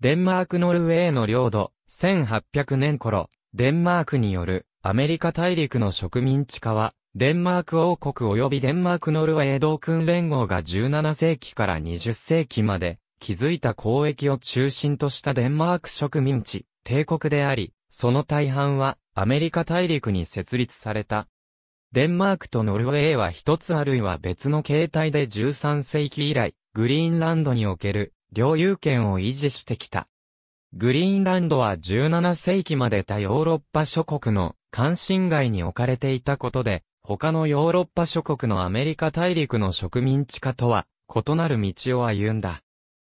デンマークノルウェーの領土、1800年頃、デンマークによるアメリカ大陸の植民地化は、デンマーク王国及びデンマークノルウェー同訓連合が17世紀から20世紀まで築いた交易を中心としたデンマーク植民地、帝国であり、その大半はアメリカ大陸に設立された。デンマークとノルウェーは一つあるいは別の形態で13世紀以来、グリーンランドにおける領有権を維持してきた。グリーンランドは17世紀まで他ヨーロッパ諸国の関心外に置かれていたことで、他のヨーロッパ諸国のアメリカ大陸の植民地化とは異なる道を歩んだ。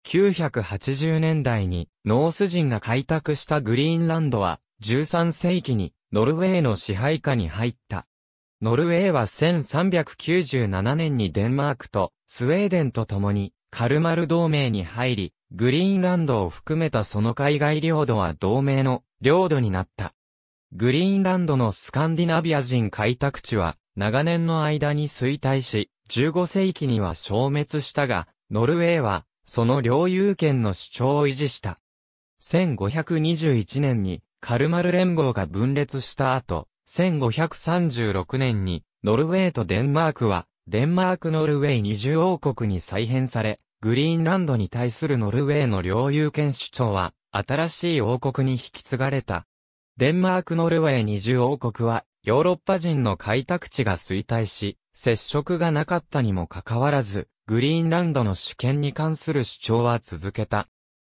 980年代にノース人が開拓したグリーンランドは13世紀にノルウェーの支配下に入った。ノルウェーは1397年にデンマークとスウェーデンと共にカルマル同盟に入り、グリーンランドを含めたその海外領土は同盟の領土になった。グリーンランドのスカンディナビア人開拓地は、長年の間に衰退し、15世紀には消滅したが、ノルウェーは、その領有権の主張を維持した。1521年に、カルマル連合が分裂した後、1536年に、ノルウェーとデンマークは、デンマークノルウェー二重王国に再編され、グリーンランドに対するノルウェーの領有権主張は、新しい王国に引き継がれた。デンマークノルウェー二重王国は、ヨーロッパ人の開拓地が衰退し、接触がなかったにもかかわらず、グリーンランドの主権に関する主張は続けた。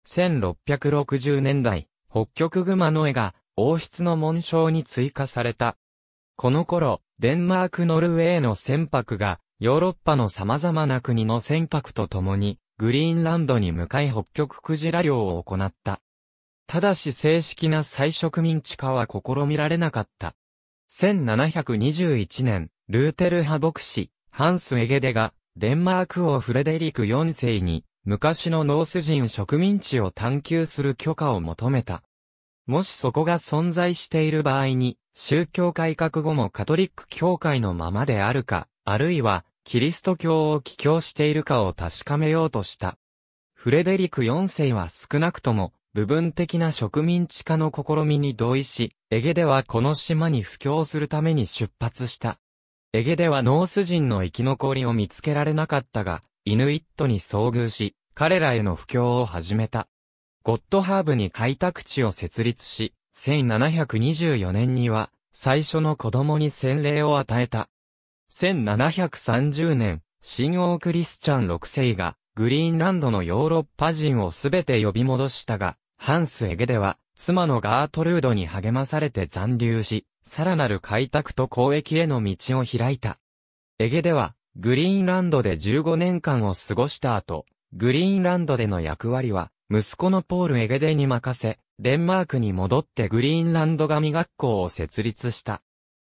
1660年代、北極熊の絵が王室の紋章に追加された。この頃、デンマークノルウェーの船舶がヨーロッパの様々な国の船舶と共に、グリーンランドに向かい北極クジラ漁を行った。ただし正式な再植民地化は試みられなかった。1721年、ルーテルハ牧師、ハンス・エゲデが、デンマーク王フレデリク4世に、昔のノース人植民地を探求する許可を求めた。もしそこが存在している場合に、宗教改革後もカトリック教会のままであるか、あるいはキリスト教を帰教しているかを確かめようとした。フレデリク4世は少なくとも、部分的な植民地化の試みに同意し、エゲではこの島に布教するために出発した。エゲではノース人の生き残りを見つけられなかったが、イヌイットに遭遇し、彼らへの布教を始めた。ゴッドハーブに開拓地を設立し、1724年には、最初の子供に洗礼を与えた。1730年、新王クリスチャン6世が、グリーンランドのヨーロッパ人をすべて呼び戻したが、ハンス・エゲでは、妻のガートルードに励まされて残留し、さらなる開拓と交易への道を開いた。エゲでは、グリーンランドで15年間を過ごした後、グリーンランドでの役割は、息子のポール・エゲデに任せ、デンマークに戻ってグリーンランド神学校を設立した。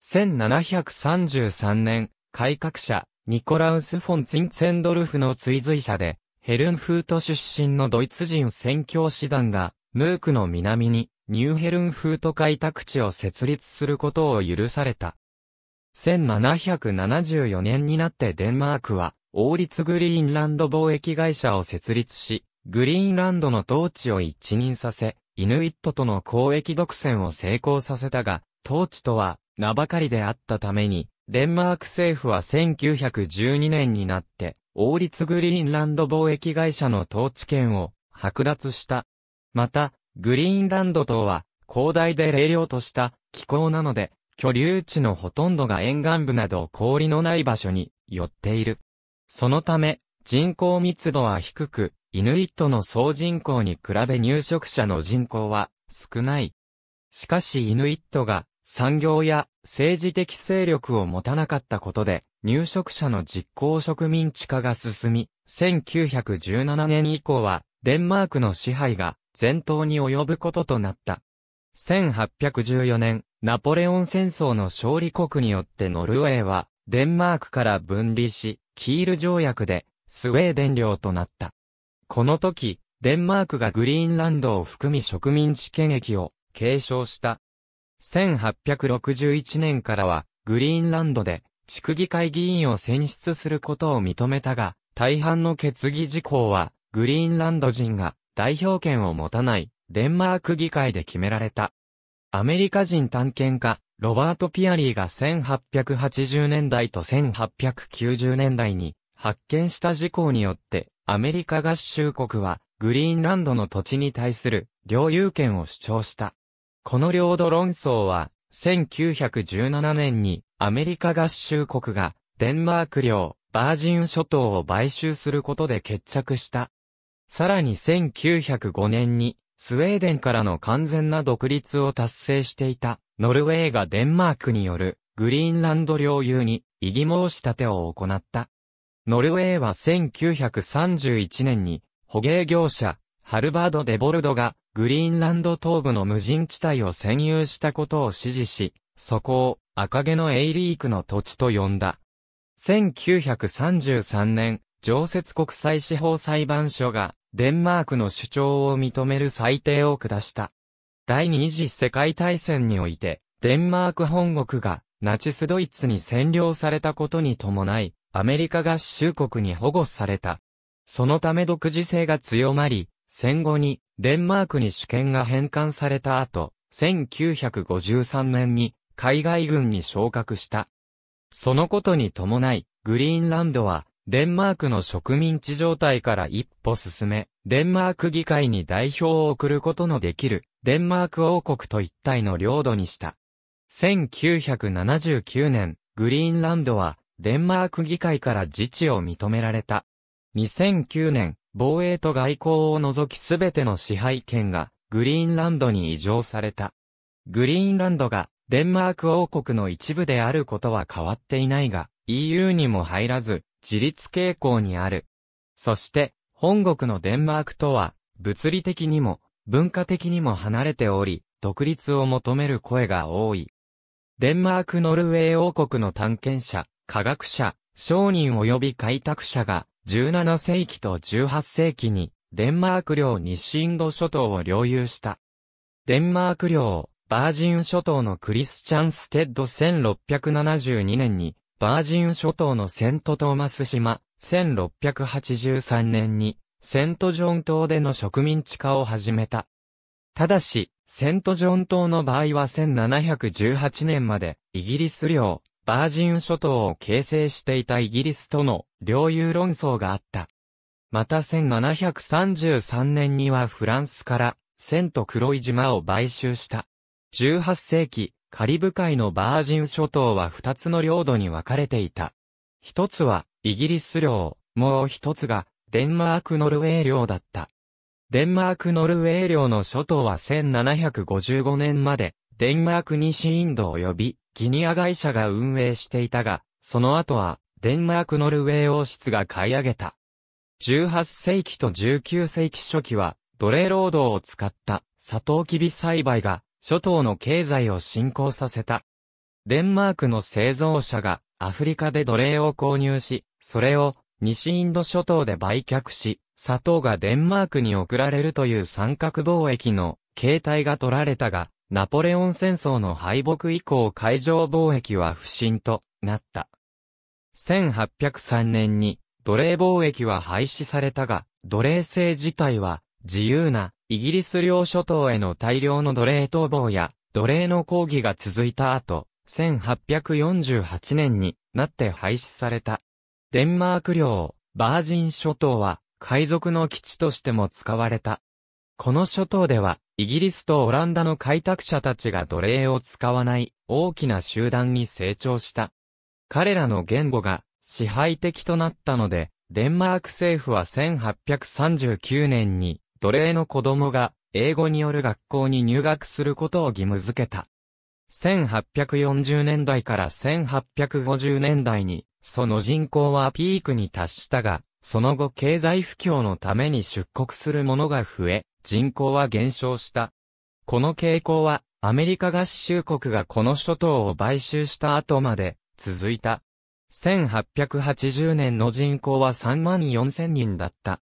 1733年、改革者、ニコラウス・フォン・ツィンツェンドルフの追随者で、ヘルンフート出身のドイツ人宣教師団が、ヌークの南に、ニューヘルンフート開拓地を設立することを許された。1774年になってデンマークは、王立グリーンランド貿易会社を設立し、グリーンランドの統治を一任させ、イヌイットとの交易独占を成功させたが、統治とは名ばかりであったために、デンマーク政府は1912年になって、王立グリーンランド貿易会社の統治権を剥奪した。また、グリーンランド島は、広大で冷涼とした気候なので、居留地のほとんどが沿岸部など氷のない場所に寄っている。そのため、人口密度は低く、イヌイットの総人口に比べ入植者の人口は少ない。しかしイヌイットが産業や政治的勢力を持たなかったことで、入植者の実行植民地化が進み、1917年以降は、デンマークの支配が前頭に及ぶこととなった。1814年、ナポレオン戦争の勝利国によってノルウェーは、デンマークから分離し、キール条約で、スウェーデン領となった。この時、デンマークがグリーンランドを含み植民地権益を継承した1861年からは、グリーンランドで、地区議会議員を選出することを認めたが、大半の決議事項は、グリーンランド人が代表権を持たない、デンマーク議会で決められた。アメリカ人探検家、ロバート・ピアリーが1880年代と1890年代に発見した事項によって、アメリカ合衆国はグリーンランドの土地に対する領有権を主張した。この領土論争は、1917年にアメリカ合衆国がデンマーク領バージン諸島を買収することで決着した。さらに1905年にスウェーデンからの完全な独立を達成していたノルウェーがデンマークによるグリーンランド領有に異議申し立てを行った。ノルウェーは1931年に捕鯨業者ハルバード・デ・ボルドが、グリーンランド東部の無人地帯を占有したことを支持し、そこを赤毛のエイリークの土地と呼んだ。1933年、常設国際司法裁判所が、デンマークの主張を認める裁定を下した。第二次世界大戦において、デンマーク本国が、ナチスドイツに占領されたことに伴い、アメリカ合衆国に保護された。そのため独自性が強まり、戦後にデンマークに主権が返還された後、1953年に海外軍に昇格した。そのことに伴い、グリーンランドはデンマークの植民地状態から一歩進め、デンマーク議会に代表を送ることのできる、デンマーク王国と一体の領土にした。1979年、グリーンランドは、デンマーク議会から自治を認められた。2009年、防衛と外交を除きすべての支配権がグリーンランドに移譲された。グリーンランドがデンマーク王国の一部であることは変わっていないが、EU にも入らず、自立傾向にある。そして、本国のデンマークとは、物理的にも、文化的にも離れており、独立を求める声が多い。デンマーク・ノルウェー王国の探検者、科学者、商人及び開拓者が、17世紀と18世紀に、デンマーク領西インド諸島を領有した。デンマーク領、バージン諸島のクリスチャンステッド1672年に、バージン諸島のセントトーマス島、1683年に、セントジョン島での植民地化を始めた。ただし、セントジョン島の場合は1718年まで、イギリス領、バージン諸島を形成していたイギリスとの領有論争があった。また1733年にはフランスから、千と黒い島を買収した。18世紀、カリブ海のバージン諸島は2つの領土に分かれていた。一つは、イギリス領、もう一つが、デンマーク・ノルウェー領だった。デンマーク・ノルウェー領の諸島は1755年まで、デンマーク西インド及び、ギニア会社が運営していたが、その後は、デンマーク・ノルウェー王室が買い上げた。18世紀と19世紀初期は、奴隷労働を使ったサトウキビ栽培が、諸島の経済を振興させた。デンマークの製造者がアフリカで奴隷を購入し、それを西インド諸島で売却し、砂糖がデンマークに送られるという三角貿易の形態が取られたが、ナポレオン戦争の敗北以降海上貿易は不振となった。1803年に奴隷貿易は廃止されたが、奴隷制自体は自由なイギリス領諸島への大量の奴隷逃亡や奴隷の抗議が続いた後、1848年になって廃止された。デンマーク領、バージン諸島は海賊の基地としても使われた。この諸島では、イギリスとオランダの開拓者たちが奴隷を使わない大きな集団に成長した。彼らの言語が支配的となったので、デンマーク政府は1839年に奴隷の子供が英語による学校に入学することを義務付けた。1840年代から1850年代に、その人口はピークに達したが、その後経済不況のために出国する者が増え、人口は減少した。この傾向は、アメリカ合衆国がこの諸島を買収した後まで続いた。1880年の人口は3万4000人だった。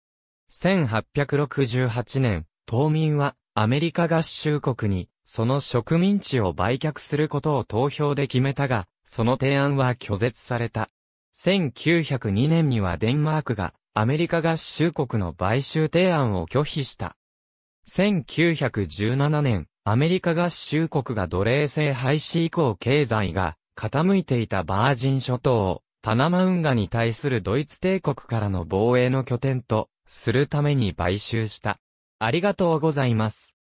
1868年、島民はアメリカ合衆国にその植民地を売却することを投票で決めたが、その提案は拒絶された。1902年にはデンマークがアメリカ合衆国の買収提案を拒否した。1917年、アメリカ合衆国が奴隷制廃止以降経済が傾いていたバージン諸島、パナマ運河に対するドイツ帝国からの防衛の拠点と、するために買収した。ありがとうございます。